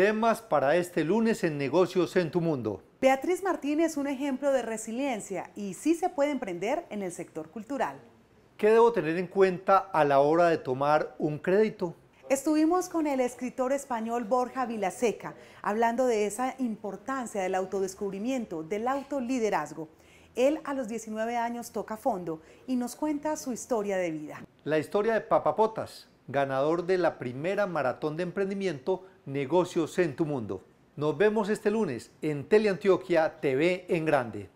Temas para este lunes en Negocios en tu Mundo. Beatriz Martínez es un ejemplo de resiliencia y sí se puede emprender en el sector cultural. ¿Qué debo tener en cuenta a la hora de tomar un crédito? Estuvimos con el escritor español Borja Vilaseca hablando de esa importancia del autodescubrimiento, del autoliderazgo. Él a los 19 años toca fondo y nos cuenta su historia de vida. La historia de Papapotas, ganador de la primera maratón de emprendimiento Negocios en tu Mundo. Nos vemos este lunes en Teleantioquia TV en Grande.